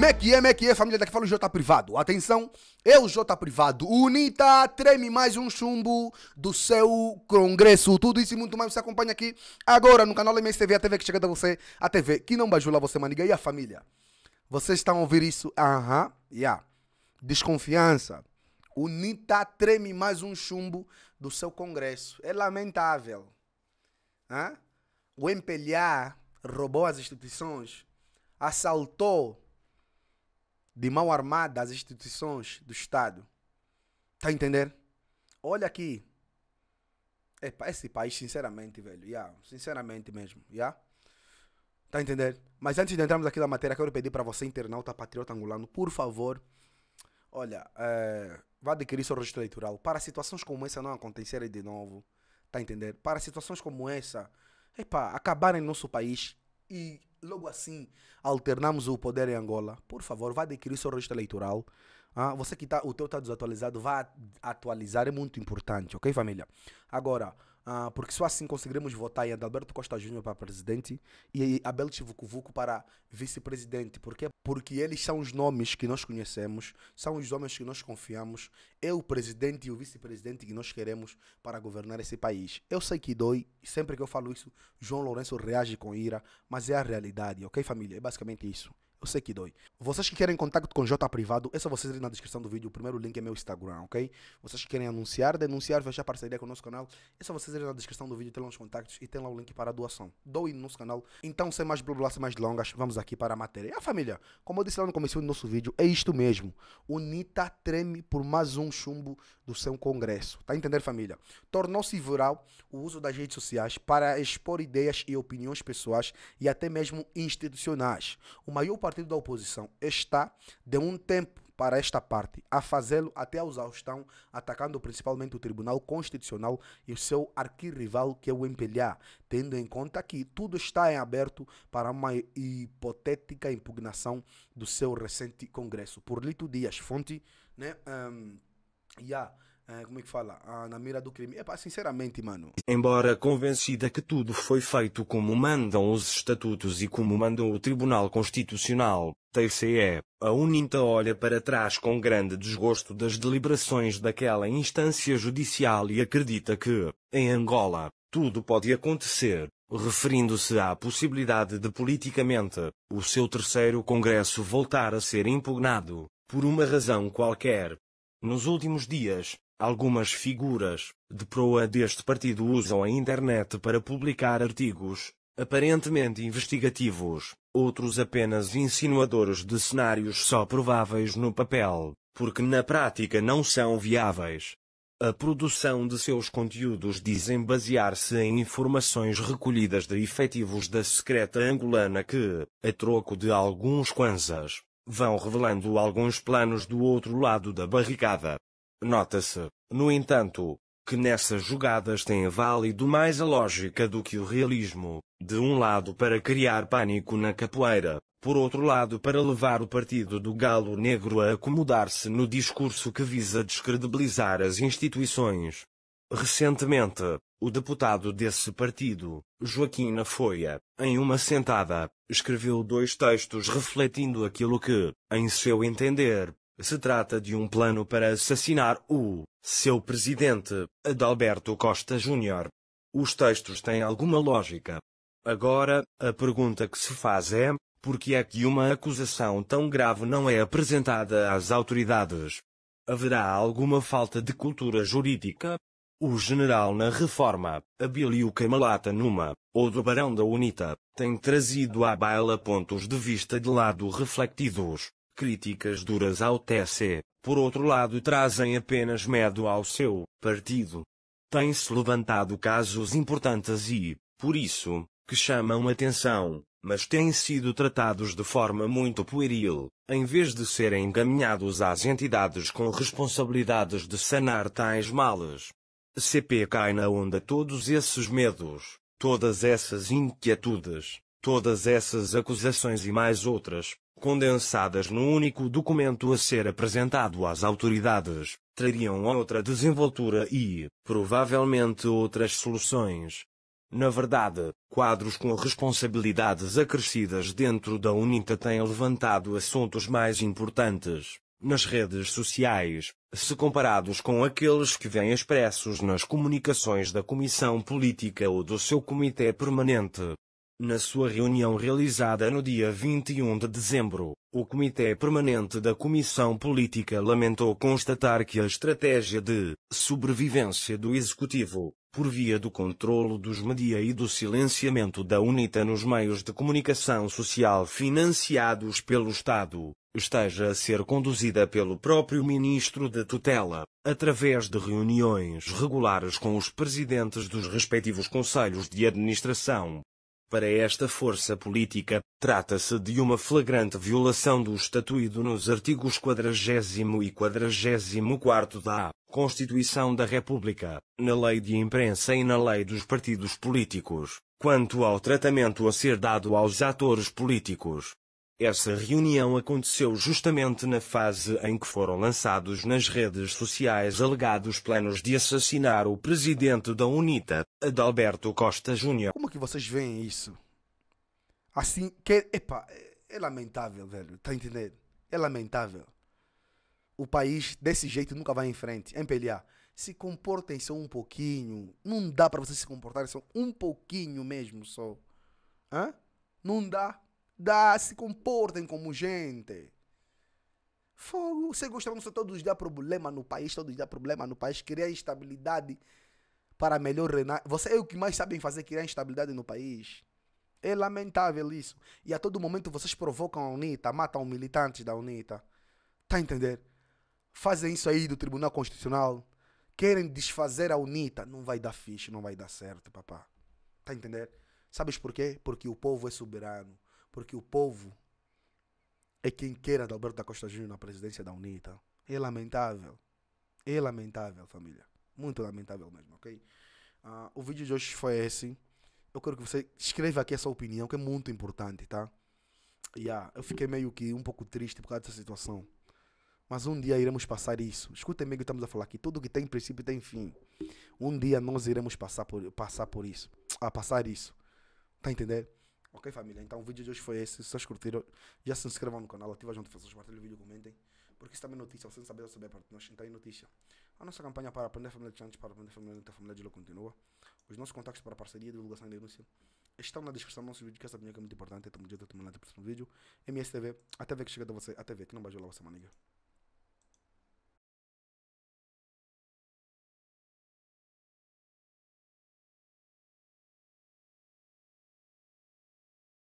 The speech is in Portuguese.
Mequie, é é, Mequie, é família daqui fala o J Privado. Atenção, eu J Privado. Unita, treme mais um chumbo do seu congresso. Tudo isso e muito mais você acompanha aqui agora no canal MSTV, a TV que chega até você, a TV que não bajula você, maniga. E a família? Vocês estão a ouvir isso? Aham, e yeah. Desconfiança. Unita treme mais um chumbo do seu congresso. É lamentável. Hã? O empelhar roubou as instituições, assaltou de mão armada às instituições do Estado. Tá a entender? Olha aqui. Epa, é esse país, sinceramente, velho. Yeah, sinceramente mesmo. Yeah? Tá a entender? Mas antes de entrarmos aqui na matéria, quero pedir para você, internauta patriota angolano, por favor, olha, é, vá adquirir seu registro eleitoral. Para situações como essa não acontecerem de novo. Tá a entender? Para situações como essa, epa, acabarem no nosso país, e logo assim alternamos o poder em Angola, por favor, vá adquirir seu registro eleitoral. Ah, você que tá, o teu está desatualizado, vá atualizar, é muito importante, ok, família? Agora, ah, porque só assim conseguiremos votar em Adalberto Costa Júnior para presidente e Abel Tivucuvuco para vice-presidente. Por quê? Porque eles são os nomes que nós conhecemos, são os homens que nós confiamos, é o presidente e o vice-presidente que nós queremos para governar esse país. Eu sei que dói, sempre que eu falo isso, João Lourenço reage com ira, mas é a realidade, ok, família? É basicamente isso. Eu sei que dói. Vocês que querem contato com J privado, é só vocês na descrição do vídeo. O primeiro link é meu Instagram, ok? Vocês que querem anunciar, denunciar, fechar parceria com o nosso canal, é só vocês na descrição do vídeo. Tem lá os contatos e tem lá o link para a doação. Doe no nosso canal. Então, sem mais blá blá, sem mais longas, vamos aqui para a matéria. E a família, como eu disse lá no começo do nosso vídeo, é isto mesmo. O Nita treme por mais um chumbo do seu congresso. Tá entendendo, entender, família? Tornou-se viral o uso das redes sociais para expor ideias e opiniões pessoais e até mesmo institucionais. O maior partido da oposição está, de um tempo para esta parte, a fazê-lo até a exaustão, atacando principalmente o Tribunal Constitucional e o seu arquirrival, que é o MPLA, tendo em conta que tudo está em aberto para uma hipotética impugnação do seu recente Congresso. Por Lito Dias Fonte, né? Um, yeah é, como é que fala? Ah, na mira do crime. É pá, sinceramente, mano. Embora convencida que tudo foi feito como mandam os estatutos e como mandam o Tribunal Constitucional, TCE, a Uninta olha para trás com grande desgosto das deliberações daquela instância judicial e acredita que, em Angola, tudo pode acontecer, referindo-se à possibilidade de politicamente o seu terceiro congresso voltar a ser impugnado, por uma razão qualquer. Nos últimos dias, Algumas figuras de proa deste partido usam a internet para publicar artigos, aparentemente investigativos, outros apenas insinuadores de cenários só prováveis no papel, porque na prática não são viáveis. A produção de seus conteúdos dizem basear-se em informações recolhidas de efetivos da secreta angolana que, a troco de alguns quanzas, vão revelando alguns planos do outro lado da barricada. Nota-se, no entanto, que nessas jogadas tem válido mais a lógica do que o realismo, de um lado para criar pânico na capoeira, por outro lado para levar o partido do galo negro a acomodar-se no discurso que visa descredibilizar as instituições. Recentemente, o deputado desse partido, Joaquim Nafoia, em uma sentada, escreveu dois textos refletindo aquilo que, em seu entender, se trata de um plano para assassinar o seu presidente, Adalberto Costa Júnior. Os textos têm alguma lógica. Agora, a pergunta que se faz é: por que é que uma acusação tão grave não é apresentada às autoridades? Haverá alguma falta de cultura jurídica? O general na reforma, Abílio Camalata Numa, ou do Barão da Unita, tem trazido à baila pontos de vista de lado refletidos, Críticas duras ao TC, por outro lado, trazem apenas medo ao seu partido. Tem-se levantado casos importantes e, por isso, que chamam atenção, mas têm sido tratados de forma muito pueril, em vez de serem encaminhados às entidades com responsabilidades de sanar tais males. CP cai na onda todos esses medos, todas essas inquietudes, Todas essas acusações e mais outras, condensadas num único documento a ser apresentado às autoridades, trariam outra desenvoltura e, provavelmente, outras soluções. Na verdade, quadros com responsabilidades acrescidas dentro da UNITA têm levantado assuntos mais importantes nas redes sociais, se comparados com aqueles que vêm expressos nas comunicações da Comissão Política ou do seu Comitê Permanente. Na sua reunião realizada no dia 21 de dezembro, o Comitê Permanente da Comissão Política lamentou constatar que a estratégia de sobrevivência do Executivo, por via do controlo dos media e do silenciamento da UNITA nos meios de comunicação social financiados pelo Estado, esteja a ser conduzida pelo próprio Ministro da Tutela, através de reuniões regulares com os presidentes dos respectivos conselhos de administração para esta força política, trata-se de uma flagrante violação do estatuído nos artigos 40 e 44 da Constituição da República, na Lei de Imprensa e na Lei dos Partidos Políticos, quanto ao tratamento a ser dado aos atores políticos, essa reunião aconteceu justamente na fase em que foram lançados nas redes sociais alegados planos de assassinar o presidente da UNITA, Adalberto Costa Júnior. Como é que vocês veem isso? Assim, que, epa, é lamentável, velho, tá entendendo? É lamentável. O país desse jeito nunca vai em frente, MPLA. Se comportem só um pouquinho. Não dá para vocês se comportarem só um pouquinho mesmo só. Hã? Não dá dá, se comportem como gente. Fogo, você gostar de todos dias problema no país, todos os dias problema no país, criar instabilidade para melhor reinar. Você é o que mais sabem fazer, criar instabilidade no país. É lamentável isso. E a todo momento vocês provocam a UNITA, matam militantes da UNITA. Tá a entender? Fazem isso aí do Tribunal Constitucional. Querem desfazer a UNITA. Não vai dar ficha, não vai dar certo, papá. Tá a entender? Sabes por quê? Porque o povo é soberano porque o povo é quem queira Adalberto da Costa Júnior na presidência da UNITA. É lamentável. É lamentável, família. Muito lamentável mesmo, ok? Uh, o vídeo de hoje foi esse. Eu quero que você escreva aqui a sua opinião, que é muito importante, tá? Yeah, eu fiquei meio que um pouco triste por causa dessa situação. Mas um dia iremos passar isso. Escutem bem o que estamos a falar aqui. Tudo que tem princípio tem fim. Um dia nós iremos passar por, passar por isso. A ah, passar isso. Tá entendendo? Ok, família? Então o vídeo de hoje foi esse. Se vocês curtiram, já se inscrevam no canal, ativam as notificações, compartilhem o vídeo, comentem. Porque isso também é notícia. Vocês não saber, saber para nós. Então é notícia. A nossa campanha para aprender a família de Chantes, para aprender a família de família de Lula continua. Os nossos contatos para parceria, divulgação e denúncia estão na descrição do nosso vídeo, que essa minha é muito importante. Tamo junto, tamo lá no próximo vídeo. MSTV, Até ver que chega de você, Até ver que não vai jogar você, maniga.